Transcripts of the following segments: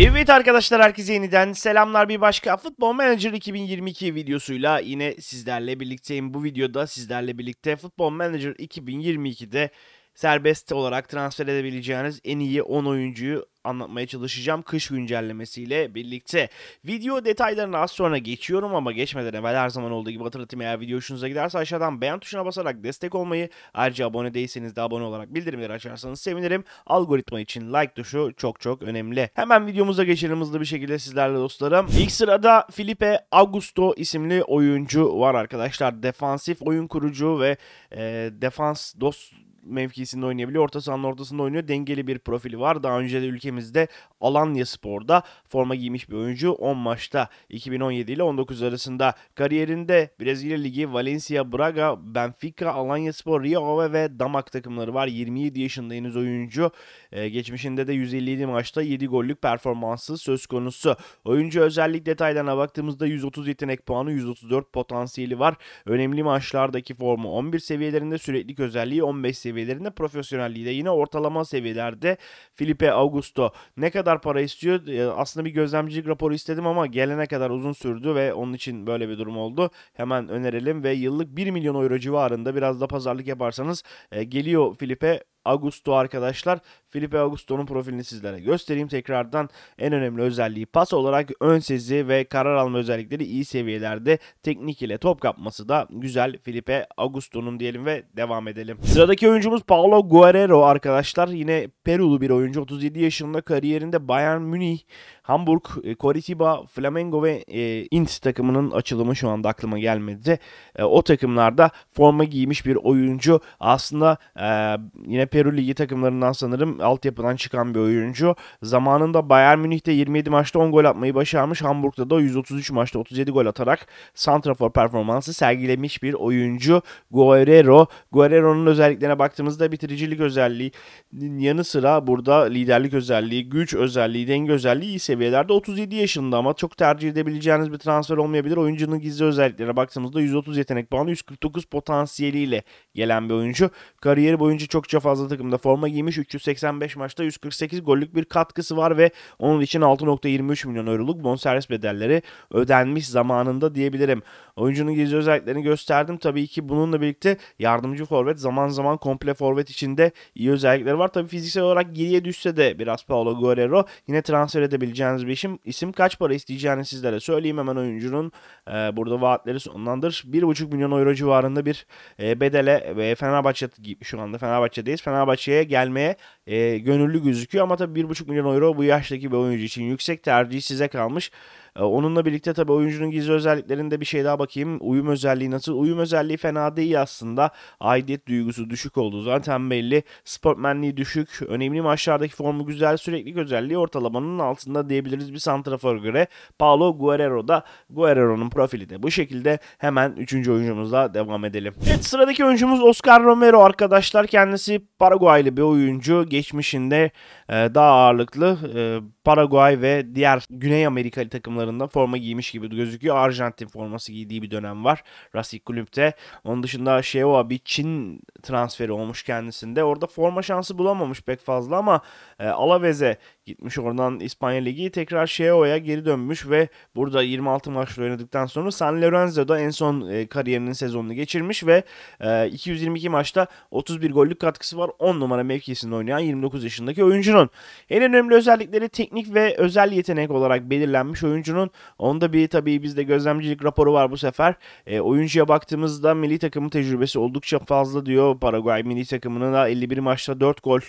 Evet arkadaşlar herkese yeniden selamlar bir başka Futbol Manager 2022 videosuyla yine sizlerle birlikteyim. Bu videoda sizlerle birlikte Futbol Manager 2022'de serbest olarak transfer edebileceğiniz en iyi 10 oyuncuyu anlatmaya çalışacağım kış güncellemesiyle birlikte. Video detaylarına az sonra geçiyorum ama geçmeden evvel her zaman olduğu gibi hatırlatayım eğer video hoşunuza giderse aşağıdan beğen tuşuna basarak destek olmayı ayrıca abone değilseniz de abone olarak bildirimleri açarsanız sevinirim. Algoritma için like tuşu çok çok önemli. Hemen videomuza geçelim hızlı bir şekilde sizlerle dostlarım. İlk sırada Felipe Augusto isimli oyuncu var arkadaşlar. Defansif oyun kurucu ve e, defans dost mevkisinde oynayabiliyor. Orta sahanın ortasında oynuyor. Dengeli bir profili var. Daha önce de ülkemizde Alanya Spor'da forma giymiş bir oyuncu. 10 maçta 2017 ile 19 arasında kariyerinde Brezilya Ligi, Valencia, Braga, Benfica, Alanya Spor, Rio Ave ve Damak takımları var. 27 yaşında henüz oyuncu. Ee, geçmişinde de 157 maçta 7 gollük performansı söz konusu. Oyuncu özellik detaylarına baktığımızda 130 yetenek puanı, 134 potansiyeli var. Önemli maçlardaki formu 11 seviyelerinde sürekli özelliği 15 seviyelerinde seviyelerinde profesyonelliği de yine ortalama seviyelerde Felipe Augusto ne kadar para istiyor? Ee, aslında bir gözlemcilik raporu istedim ama gelene kadar uzun sürdü ve onun için böyle bir durum oldu. Hemen önerelim ve yıllık 1 milyon euro civarında biraz da pazarlık yaparsanız e, geliyor Felipe Augusto arkadaşlar. Felipe Augusto'nun profilini sizlere göstereyim tekrardan. En önemli özelliği pas olarak ön sezi ve karar alma özellikleri iyi seviyelerde. Teknik ile top kapması da güzel Felipe Augusto'nun diyelim ve devam edelim. Sıradaki oyuncumuz Paulo Guerrero arkadaşlar. Yine Perulu bir oyuncu. 37 yaşında kariyerinde Bayern Münih, Hamburg, e, Coritiba, Flamengo ve e, Int takımının açılımı şu anda aklıma gelmedi. E, o takımlarda forma giymiş bir oyuncu. Aslında e, yine Peru Ligi takımlarından sanırım altyapıdan çıkan bir oyuncu. Zamanında Bayern Münih'te 27 maçta 10 gol atmayı başarmış. Hamburg'da da 133 maçta 37 gol atarak santrafor performansı sergilemiş bir oyuncu Guerrero. Guerrero'nun özelliklerine baktığımızda bitiricilik özelliği yanı sıra burada liderlik özelliği, güç özelliği, denge özelliği iyi seviyelerde. 37 yaşında ama çok tercih edebileceğiniz bir transfer olmayabilir. Oyuncunun gizli özelliklerine baktığımızda 130 yetenek puanı, 149 potansiyeliyle gelen bir oyuncu. Kariyeri boyunca çokça fazla fazla takımda forma giymiş. 385 maçta 148 gollük bir katkısı var ve onun için 6.23 milyon euroluk bonservis bedelleri ödenmiş zamanında diyebilirim. Oyuncunun gizli özelliklerini gösterdim. Tabii ki bununla birlikte yardımcı forvet zaman zaman komple forvet içinde iyi özellikleri var. Tabii fiziksel olarak geriye düşse de biraz Paolo Guerrero yine transfer edebileceğiniz bir isim. İsim kaç para isteyeceğini sizlere söyleyeyim hemen oyuncunun e, burada vaatleri sonlandır. 1.5 milyon euro civarında bir e, bedele ve Fenerbahçe şu anda Fenerbahçe'deyiz. Fenerbahçe Fenerbahçe'ye gelmeye e, gönüllü gözüküyor. Ama tabii 1,5 milyon euro bu yaştaki bir oyuncu için yüksek tercih size kalmış. Ee, onunla birlikte tabii oyuncunun gizli özelliklerinde bir şey daha bakayım. Uyum özelliği nasıl? Uyum özelliği fena değil aslında. Aidiyet duygusu düşük olduğu zaten belli. Sportmenliği düşük. Önemli maçlardaki formu güzel. Sürekli özelliği ortalamanın altında diyebiliriz bir santrafor göre. Paulo Guerrero'da Guerrero'nun profili de bu şekilde. Hemen 3. oyuncumuzla devam edelim. Evet sıradaki oyuncumuz Oscar Romero arkadaşlar. Kendisi Paraguaylı bir oyuncu. Geçmişinde e, daha ağırlıklı e, Paraguay ve diğer Güney Amerikalı takımları formalarında forma giymiş gibi gözüküyor. Arjantin forması giydiği bir dönem var. Rasik Kulüp'te. Onun dışında Şeoa bir Çin transferi olmuş kendisinde. Orada forma şansı bulamamış pek fazla ama e, Alavez'e Gitmiş oradan İspanya Ligi tekrar Sheo'ya geri dönmüş ve burada 26 maçla oynadıktan sonra San Lorenzo'da en son e, kariyerinin sezonunu geçirmiş ve e, 222 maçta 31 gollük katkısı var. 10 numara mevkisinde oynayan 29 yaşındaki oyuncunun. En önemli özellikleri teknik ve özel yetenek olarak belirlenmiş oyuncunun. Onda bir tabii bizde gözlemcilik raporu var bu sefer. E, oyuncuya baktığımızda milli takımın tecrübesi oldukça fazla diyor. Paraguay milli takımının da 51 maçta 4 gol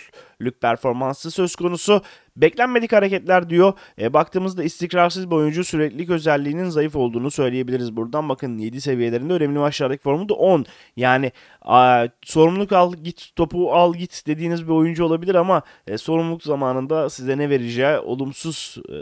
lük performansı söz konusu. Beklenmedik hareketler diyor. E, baktığımızda istikrarsız bir oyuncu süreklilik özelliğinin zayıf olduğunu söyleyebiliriz buradan. Bakın 7 seviyelerinde önemli maçlardaki formu da 10. Yani a, sorumluluk al git topu al git dediğiniz bir oyuncu olabilir ama e, sorumluluk zamanında size ne vereceği olumsuz e,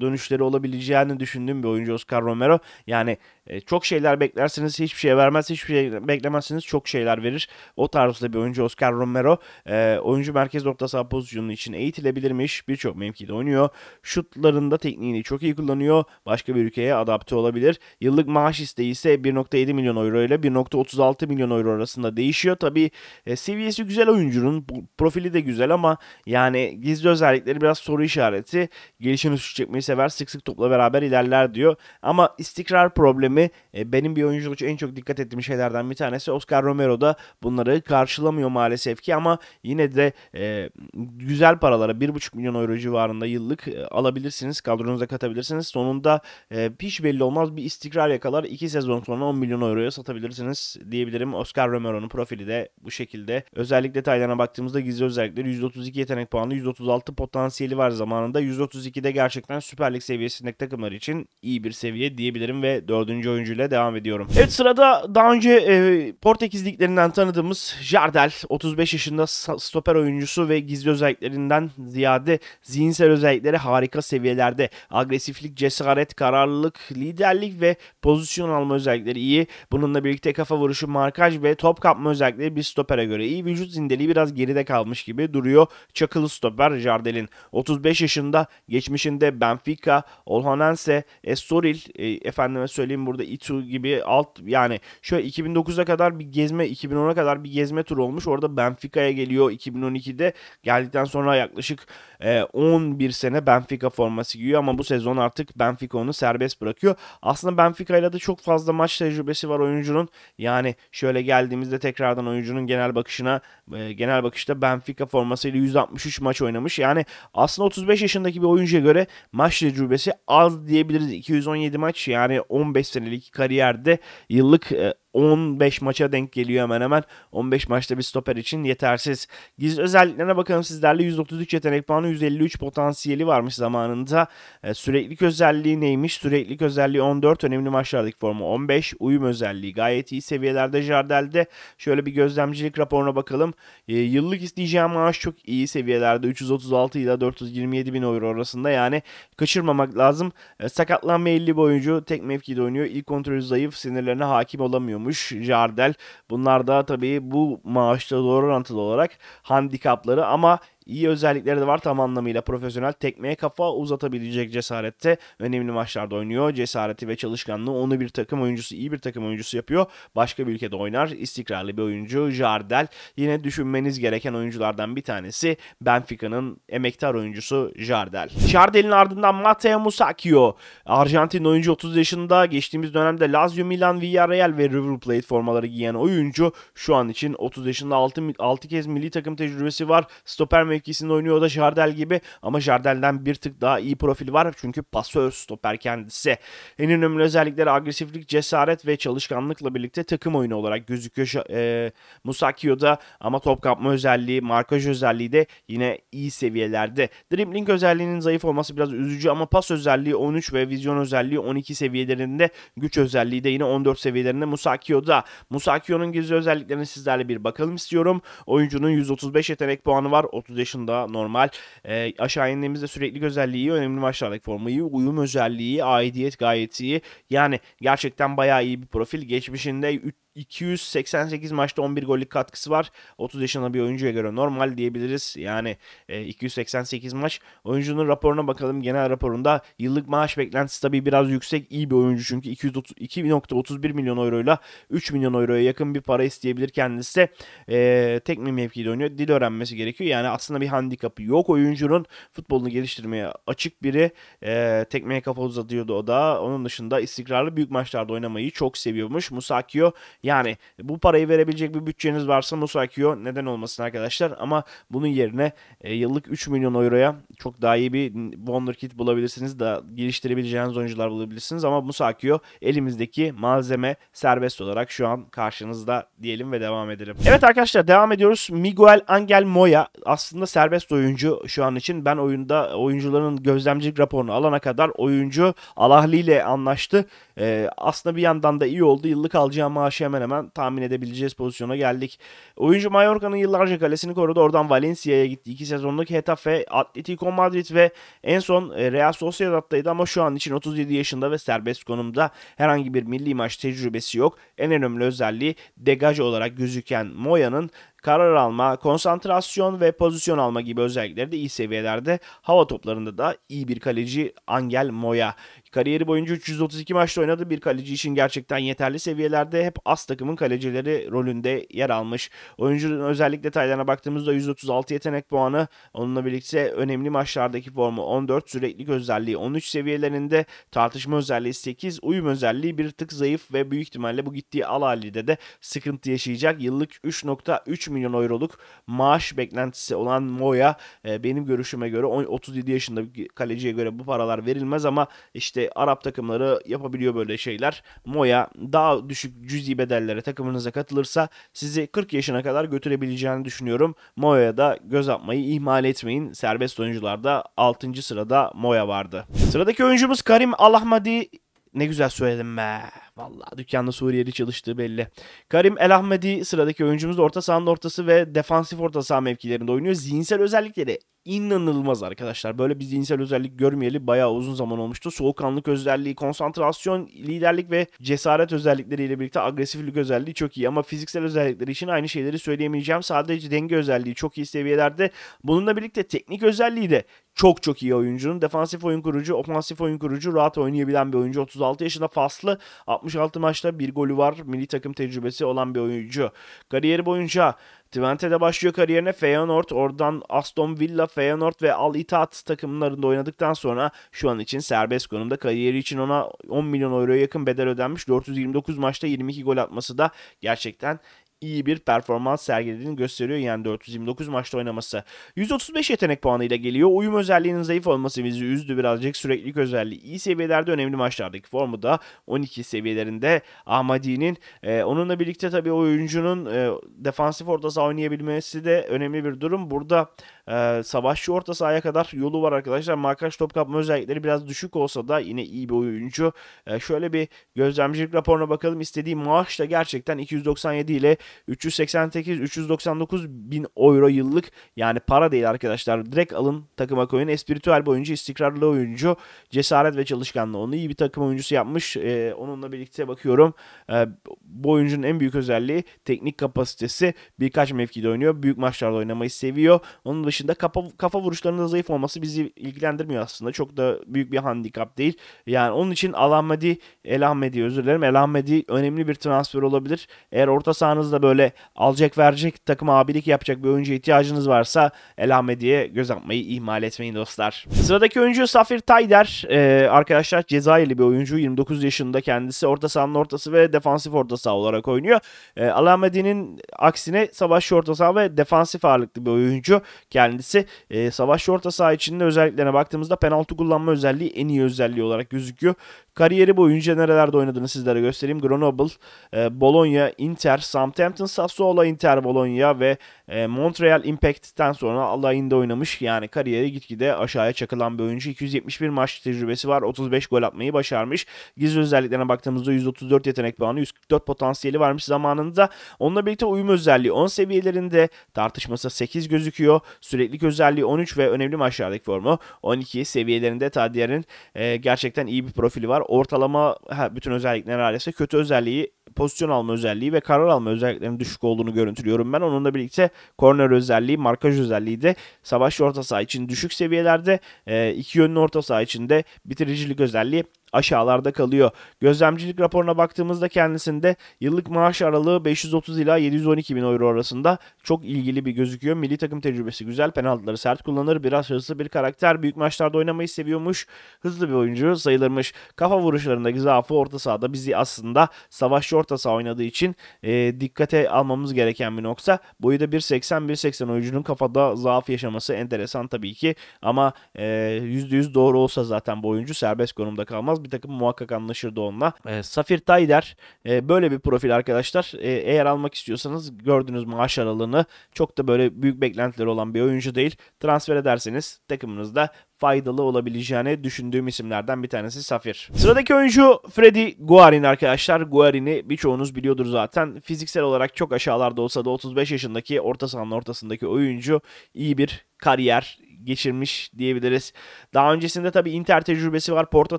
dönüşleri olabileceğini düşündüğüm bir oyuncu Oscar Romero. Yani e, çok şeyler beklersiniz hiçbir şey vermez hiçbir şey beklemezsiniz çok şeyler verir. O tarzda bir oyuncu Oscar Romero. E, oyuncu merkez orta saha pozisyonu için eğitilebilirmiş. Birçok mevkide oynuyor. Şutlarında tekniğini çok iyi kullanıyor. Başka bir ülkeye adapte olabilir. Yıllık maaş isteği ise 1.7 milyon euro ile 1.36 milyon euro arasında değişiyor. Tabi e, seviyesi güzel oyuncunun. Profili de güzel ama yani gizli özellikleri biraz soru işareti. Gelişen üstü çekmeyi sever. Sık sık topla beraber ilerler diyor. Ama istikrar problemi e, benim bir oyunculuk için en çok dikkat ettiğim şeylerden bir tanesi. Oscar Romero da bunları karşılamıyor maalesef ki ama yine de e, e, güzel paralara 1,5 milyon euro civarında yıllık e, alabilirsiniz. Kadronuza katabilirsiniz. Sonunda e, hiç belli olmaz bir istikrar yakalar. 2 sezon sonra 10 milyon euroya satabilirsiniz diyebilirim. Oscar Romero'nun profili de bu şekilde. Özellik detaylarına baktığımızda gizli özellikleri 132 yetenek puanı, 136 potansiyeli var zamanında. %32'de gerçekten Süper Lig seviyesindeki takımlar için iyi bir seviye diyebilirim ve dördüncü oyuncuyla devam ediyorum. Evet sırada daha önce e, Portekiz liglerinden tanıdığımız Jardel 35 yaşında stoper oyuncusu ve gizli özelliklerinden ziyade zihinsel özellikleri harika seviyelerde. Agresiflik, cesaret, kararlılık, liderlik ve pozisyon alma özellikleri iyi. Bununla birlikte kafa vuruşu, markaj ve top kapma özellikleri bir stopere göre iyi. Vücut zindeliği biraz geride kalmış gibi duruyor. Çakılı stoper Jardel'in. 35 yaşında geçmişinde Benfica, Olhanense, Estoril, e, efendime söyleyeyim burada Itu gibi alt yani şöyle 2009'a kadar bir gezme, 2010'a kadar bir gezme turu olmuş. Orada Benfica'ya geliyor 2012'de Geldikten sonra yaklaşık e, 11 sene Benfica forması giyiyor ama bu sezon artık Benfica onu serbest bırakıyor. Aslında Benfica ile de çok fazla maç tecrübesi var oyuncunun. Yani şöyle geldiğimizde tekrardan oyuncunun genel bakışına e, genel bakışta Benfica formasıyla 163 maç oynamış. Yani aslında 35 yaşındaki bir oyuncuya göre maç tecrübesi az diyebiliriz. 217 maç yani 15 senelik kariyerde yıllık e, 15 maça denk geliyor hemen hemen. 15 maçta bir stoper için yetersiz. Giz özelliklerine bakalım sizlerle 133 yetenek puanı 153 potansiyeli varmış zamanında. E, süreklilik özelliği neymiş? Süreklilik özelliği 14 önemli maçlardaki formu 15. Uyum özelliği gayet iyi seviyelerde Jardel'de. Şöyle bir gözlemcilik raporuna bakalım. E, yıllık isteyeceği maaş çok iyi seviyelerde 336 ile 427 bin euro arasında yani kaçırmamak lazım. E, sakatlanma 50 boyuncu tek mevkide oynuyor. İlk kontrolü zayıf sinirlerine hakim olamıyor oynuyormuş Jardel. Bunlar da tabii bu maaşla doğru orantılı olarak handikapları ama iyi özellikleri de var tam anlamıyla profesyonel tekmeye kafa uzatabilecek cesarette önemli maçlarda oynuyor. Cesareti ve çalışkanlığı onu bir takım oyuncusu iyi bir takım oyuncusu yapıyor. Başka bir ülkede oynar. İstikrarlı bir oyuncu Jardel yine düşünmeniz gereken oyunculardan bir tanesi Benfica'nın emektar oyuncusu Jardel. Jardel'in ardından Matteo Musacchio Arjantin oyuncu 30 yaşında geçtiğimiz dönemde Lazio, Milan, Villarreal ve River Plate formaları giyen oyuncu şu an için 30 yaşında 6, 6 kez milli takım tecrübesi var. Stoper ve mevkisini oynuyor o da Jardel gibi ama Jardel'den bir tık daha iyi profil var çünkü pasör stoper kendisi. En önemli özellikleri agresiflik, cesaret ve çalışkanlıkla birlikte takım oyunu olarak gözüküyor e, Musakio'da ama top kapma özelliği, markaj özelliği de yine iyi seviyelerde. Dribbling özelliğinin zayıf olması biraz üzücü ama pas özelliği 13 ve vizyon özelliği 12 seviyelerinde, güç özelliği de yine 14 seviyelerinde Musakio'da. Musakio'nun gizli özelliklerini sizlerle bir bakalım istiyorum. Oyuncunun 135 yetenek puanı var. 30 dışında normal e, aşağı indiğimizde sürekli özelliği önemli maçlardaki formayı uyum özelliği, aidiyet gayet iyi. Yani gerçekten bayağı iyi bir profil. Geçmişinde 3 288 maçta 11 gollik katkısı var. 30 yaşında bir oyuncuya göre normal diyebiliriz. Yani e, 288 maç. Oyuncunun raporuna bakalım. Genel raporunda yıllık maaş beklentisi tabii biraz yüksek. İyi bir oyuncu çünkü 2.31 milyon euroyla 3 milyon euroya yakın bir para isteyebilir kendisi de. E, tek bir mevkide oynuyor. Dil öğrenmesi gerekiyor. Yani aslında bir handikapı yok oyuncunun. Futbolunu geliştirmeye açık biri. E, tekmeye kafa uzatıyordu o da. Onun dışında istikrarlı büyük maçlarda oynamayı çok seviyormuş. Musakio yani bu parayı verebilecek bir bütçeniz varsa musa Musakio neden olmasın arkadaşlar ama bunun yerine e, yıllık 3 milyon euroya çok daha iyi bir wonderkid bulabilirsiniz da geliştirebileceğiniz oyuncular bulabilirsiniz ama musa Musakio elimizdeki malzeme serbest olarak şu an karşınızda diyelim ve devam edelim. Evet arkadaşlar devam ediyoruz. Miguel Angel Moya aslında serbest oyuncu şu an için. Ben oyunda oyuncuların gözlemcilik raporunu alana kadar oyuncu Alahli ile anlaştı. Ee, aslında bir yandan da iyi oldu. Yıllık alacağı maaşı hemen hemen tahmin edebileceğiz pozisyona geldik. Oyuncu Mallorca'nın yıllarca kalesini korudu. Oradan Valencia'ya gitti. İki sezonluk Hetafe, Atletico Madrid ve en son e, Real Sociedad'daydı ama şu an için 37 yaşında ve serbest konumda herhangi bir milli maç tecrübesi yok. En önemli özelliği degaj olarak gözüken Moya'nın karar alma, konsantrasyon ve pozisyon alma gibi özellikleri de iyi seviyelerde. Hava toplarında da iyi bir kaleci Angel Moya. Kariyeri boyunca 332 maçta oynadı. Bir kaleci için gerçekten yeterli seviyelerde hep as takımın kalecileri rolünde yer almış. Oyuncunun özellik detaylarına baktığımızda 136 yetenek puanı onunla birlikte önemli maçlardaki formu 14 sürekli özelliği 13 seviyelerinde tartışma özelliği 8 uyum özelliği bir tık zayıf ve büyük ihtimalle bu gittiği Alali'de de sıkıntı yaşayacak. Yıllık 3.3 milyon euroluk maaş beklentisi olan Moya e, benim görüşüme göre 37 yaşında bir kaleciye göre bu paralar verilmez ama işte işte Arap takımları yapabiliyor böyle şeyler. Moya daha düşük cüzi bedellere takımınıza katılırsa sizi 40 yaşına kadar götürebileceğini düşünüyorum. Moya'ya da göz atmayı ihmal etmeyin. Serbest oyuncularda 6. sırada Moya vardı. Sıradaki oyuncumuz Karim Alahmadi. Ne güzel söyledim be. Vallahi dükkanda Suriyeli çalıştığı belli. Karim El Ahmedi sıradaki oyuncumuz orta sahanın ortası ve defansif orta saha mevkilerinde oynuyor. Zihinsel özellikleri inanılmaz arkadaşlar. Böyle bir zihinsel özellik görmeyeli bayağı uzun zaman olmuştu. Soğukkanlık özelliği, konsantrasyon, liderlik ve cesaret özellikleriyle birlikte agresiflik özelliği çok iyi ama fiziksel özellikleri için aynı şeyleri söyleyemeyeceğim. Sadece denge özelliği çok iyi seviyelerde. Bununla birlikte teknik özelliği de çok çok iyi oyuncunun. Defansif oyun kurucu, ofansif oyun kurucu, rahat oynayabilen bir oyuncu. 36 yaşında faslı, 60 66 maçta bir golü var. Milli takım tecrübesi olan bir oyuncu. Kariyeri boyunca Twente'de başlıyor kariyerine Feyenoord, oradan Aston Villa, Feyenoord ve Al Itat takımlarında oynadıktan sonra şu an için serbest konumda. Kariyeri için ona 10 milyon euroya yakın bedel ödenmiş. 429 maçta 22 gol atması da gerçekten iyi bir performans sergilediğini gösteriyor yani 429 maçta oynaması. 135 yetenek puanıyla geliyor. Uyum özelliğinin zayıf olması bizi üzdü birazcık. Süreklilik özelliği iyi seviyelerde önemli maçlardaki formu da 12 seviyelerinde Ahmadi'nin. E, onunla birlikte tabii oyuncunun e, defansif orta oynayabilmesi de önemli bir durum. Burada ee, savaşçı orta sahaya kadar yolu var arkadaşlar. Markaj top kapma özellikleri biraz düşük olsa da yine iyi bir oyuncu. Ee, şöyle bir gözlemcilik raporuna bakalım. İstediği maaş da gerçekten 297 ile 388 399 bin euro yıllık yani para değil arkadaşlar. Direkt alın takıma koyun. Espiritüel bir oyuncu, istikrarlı oyuncu, cesaret ve çalışkanlığı onu iyi bir takım oyuncusu yapmış. Ee, onunla birlikte bakıyorum. Ee, bu oyuncunun en büyük özelliği teknik kapasitesi. Birkaç mevkide oynuyor. Büyük maçlarda oynamayı seviyor. Onun dışında dışında kafa, kafa vuruşlarında zayıf olması bizi ilgilendirmiyor aslında. Çok da büyük bir handikap değil. Yani onun için Alahmedi, Elahmedi özür dilerim. Elahmedi önemli bir transfer olabilir. Eğer orta sahanızda böyle alacak verecek takım abilik yapacak bir oyuncu ihtiyacınız varsa Elahmedi'ye göz atmayı ihmal etmeyin dostlar. Sıradaki oyuncu Safir Tayder. Ee, arkadaşlar Cezayirli bir oyuncu. 29 yaşında kendisi. Orta sahanın ortası ve defansif orta saha olarak oynuyor. Ee, Elahmedi'nin aksine savaşçı orta saha ve defansif ağırlıklı bir oyuncu. Kendisi kendisi. E, savaş orta saha içinde özelliklerine baktığımızda penaltı kullanma özelliği en iyi özelliği olarak gözüküyor. Kariyeri boyunca nerelerde oynadığını sizlere göstereyim. Grenoble, e, Bologna, Inter, Southampton, Sassuolo, Inter, Bologna ve e, Montreal Impact'ten sonra Alay'ında oynamış. Yani kariyeri gitgide aşağıya çakılan bir oyuncu. 271 maç tecrübesi var. 35 gol atmayı başarmış. Gizli özelliklerine baktığımızda 134 yetenek puanı, 144 potansiyeli varmış zamanında. Onunla birlikte uyum özelliği 10 seviyelerinde tartışması 8 gözüküyor. Süreklilik özelliği 13 ve önemli maçlardaki formu 12 seviyelerinde Tadiyer'in e, gerçekten iyi bir profili var. Ortalama ha, bütün özellikler neredeyse kötü özelliği pozisyon alma özelliği ve karar alma özelliklerinin düşük olduğunu görüntülüyorum ben. Onunla birlikte korner özelliği, markaj özelliği de savaş orta saha için düşük seviyelerde, e, iki yönlü orta saha için de bitiricilik özelliği aşağılarda kalıyor. Gözlemcilik raporuna baktığımızda kendisinde yıllık maaş aralığı 530 ila 712 bin euro arasında çok ilgili bir gözüküyor. Milli takım tecrübesi güzel, penaltıları sert kullanır, biraz hırslı bir karakter, büyük maçlarda oynamayı seviyormuş, hızlı bir oyuncu sayılırmış. Kafa vuruşlarında zaafı orta sahada bizi aslında savaşçı orta saha oynadığı için e, dikkate almamız gereken bir nokta. Boyu da 1.80-1.80 oyuncunun kafada zaaf yaşaması enteresan tabii ki ama e, %100 doğru olsa zaten bu oyuncu serbest konumda kalmaz. Bir takım muhakkak anlaşırdı onunla. E, Safir Tayder e, böyle bir profil arkadaşlar. E, eğer almak istiyorsanız gördüğünüz maaş aralığını çok da böyle büyük beklentileri olan bir oyuncu değil. Transfer ederseniz takımınızda faydalı olabileceğini düşündüğüm isimlerden bir tanesi Safir. Sıradaki oyuncu Freddy Guarin arkadaşlar. Guarin'i birçoğunuz biliyordur zaten. Fiziksel olarak çok aşağılarda olsa da 35 yaşındaki orta sahanın ortasındaki oyuncu iyi bir kariyer, geçirmiş diyebiliriz. Daha öncesinde tabii Inter tecrübesi var, Porto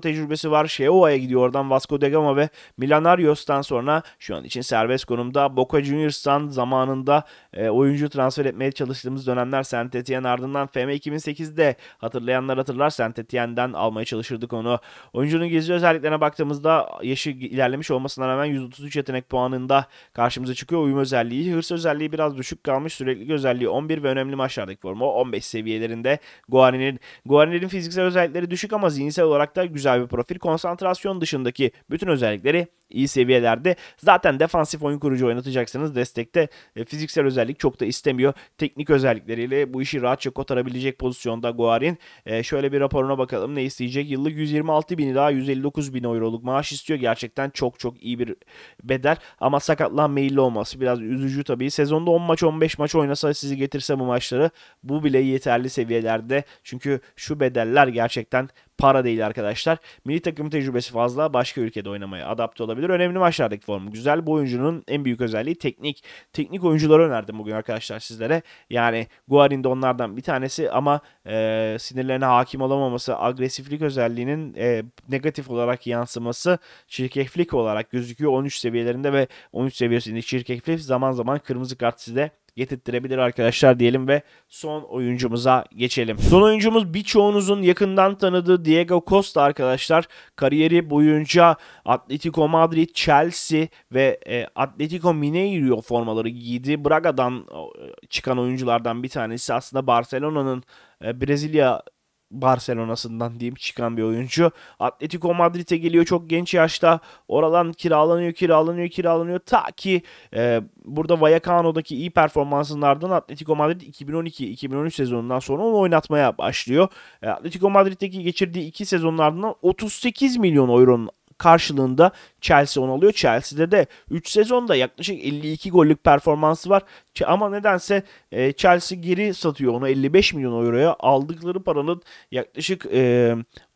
tecrübesi var. Sheoa'ya gidiyor oradan Vasco da Gama ve Milanarios'tan sonra şu an için serbest konumda. Boca Juniors'tan zamanında e, oyuncu transfer etmeye çalıştığımız dönemler Saint Etienne ardından FM 2008'de hatırlayanlar hatırlar Saint Etienne'den almaya çalışırdık onu. Oyuncunun gizli özelliklerine baktığımızda yaşı ilerlemiş olmasına rağmen 133 yetenek puanında karşımıza çıkıyor. Uyum özelliği, hırs özelliği biraz düşük kalmış. Sürekli özelliği 11 ve önemli maçlardaki forma 15 seviyelerinde de Guarini'nin. Guarini'nin fiziksel özellikleri düşük ama zihinsel olarak da güzel bir profil. Konsantrasyon dışındaki bütün özellikleri iyi seviyelerde. Zaten defansif oyun kurucu oynatacaksanız destekte e, fiziksel özellik çok da istemiyor. Teknik özellikleriyle bu işi rahatça kotarabilecek pozisyonda Guarin. E, şöyle bir raporuna bakalım ne isteyecek. Yıllık 126 bin ila 159 bin euroluk maaş istiyor. Gerçekten çok çok iyi bir bedel ama sakatlan meyilli olması biraz üzücü tabii. Sezonda 10 maç 15 maç oynasa sizi getirse bu maçları bu bile yeterli seviye şeylerde çünkü şu bedeller gerçekten para değil arkadaşlar. Milli takım tecrübesi fazla başka ülkede oynamaya adapte olabilir. Önemli maçlardaki formu güzel. Bu oyuncunun en büyük özelliği teknik. Teknik oyuncuları önerdim bugün arkadaşlar sizlere. Yani Guarin de onlardan bir tanesi ama e, sinirlerine hakim olamaması, agresiflik özelliğinin e, negatif olarak yansıması çirkeflik olarak gözüküyor. 13 seviyelerinde ve 13 seviyesinde çirkeflik zaman zaman kırmızı kart size getirttirebilir arkadaşlar diyelim ve son oyuncumuza geçelim. Son oyuncumuz birçoğunuzun yakından tanıdığı Diego Costa arkadaşlar. Kariyeri boyunca Atletico Madrid, Chelsea ve e, Atletico Mineiro formaları giydi. Braga'dan e, çıkan oyunculardan bir tanesi aslında Barcelona'nın e, Brezilya Barcelona'sından diyeyim çıkan bir oyuncu. Atletico Madrid'e geliyor çok genç yaşta. Oradan kiralanıyor, kiralanıyor, kiralanıyor. Ta ki e, burada Vallecano'daki iyi performansının ardından Atletico Madrid 2012-2013 sezonundan sonra onu oynatmaya başlıyor. E, Atletico Madrid'deki geçirdiği iki sezonun ardından 38 milyon euronun karşılığında Chelsea onu alıyor. Chelsea'de de 3 sezonda yaklaşık 52 gollük performansı var. Ama nedense e, Chelsea geri satıyor onu 55 milyon euroya. Aldıkları paranın yaklaşık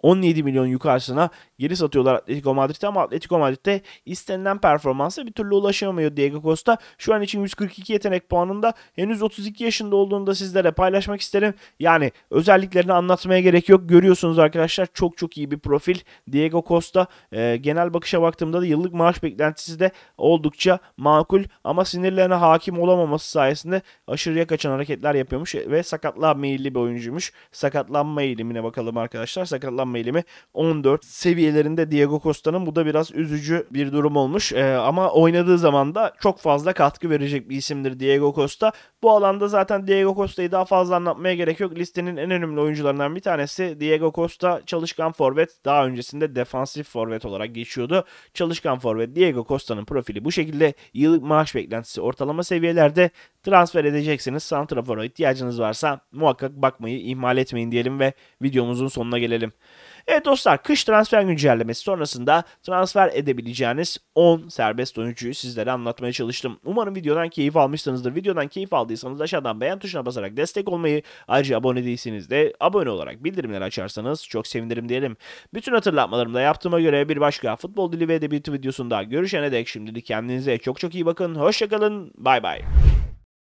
17 e, milyon yukarısına geri satıyorlar Atletico Madrid'e ama Atletico Madrid'de istenilen performansa bir türlü ulaşamıyor Diego Costa. Şu an için 142 yetenek puanında henüz 32 yaşında olduğunu da sizlere paylaşmak isterim. Yani özelliklerini anlatmaya gerek yok. Görüyorsunuz arkadaşlar çok çok iyi bir profil. Diego Costa e, genel bakışa baktığımda da yıllık maaş beklentisi de oldukça makul ama sinirlerine hakim olamaması sayesinde aşırıya kaçan hareketler yapıyormuş ve sakatlığa meyilli bir oyuncuymuş. Sakatlanma eğilimine bakalım arkadaşlar. Sakatlanma eğilimi 14 seviyelerinde Diego Costa'nın bu da biraz üzücü bir durum olmuş. Ee, ama oynadığı zaman da çok fazla katkı verecek bir isimdir Diego Costa. Bu alanda zaten Diego Costa'yı daha fazla anlatmaya gerek yok. Listenin en önemli oyuncularından bir tanesi Diego Costa çalışkan forvet. Daha öncesinde defansif forvet olarak geçiyordu. Çalışkan forvet Diego Costa'nın profili bu şekilde. Yıllık maaş beklentisi ortalama seviyelerde transfer edeceksiniz. Santrafor'a ihtiyacınız varsa muhakkak bakmayı ihmal etmeyin diyelim ve videomuzun sonuna gelelim. Evet dostlar kış transfer güncellemesi sonrasında transfer edebileceğiniz 10 serbest oyuncuyu sizlere anlatmaya çalıştım. Umarım videodan keyif almışsınızdır. Videodan keyif aldıysanız aşağıdan beğen tuşuna basarak destek olmayı ayrıca abone değilsiniz de abone olarak bildirimleri açarsanız çok sevinirim diyelim. Bütün hatırlatmalarımı da yaptığıma göre bir başka futbol dili ve edebiyatı videosunda görüşene dek şimdilik kendinize çok çok iyi bakın. Hoşçakalın. Bay bay.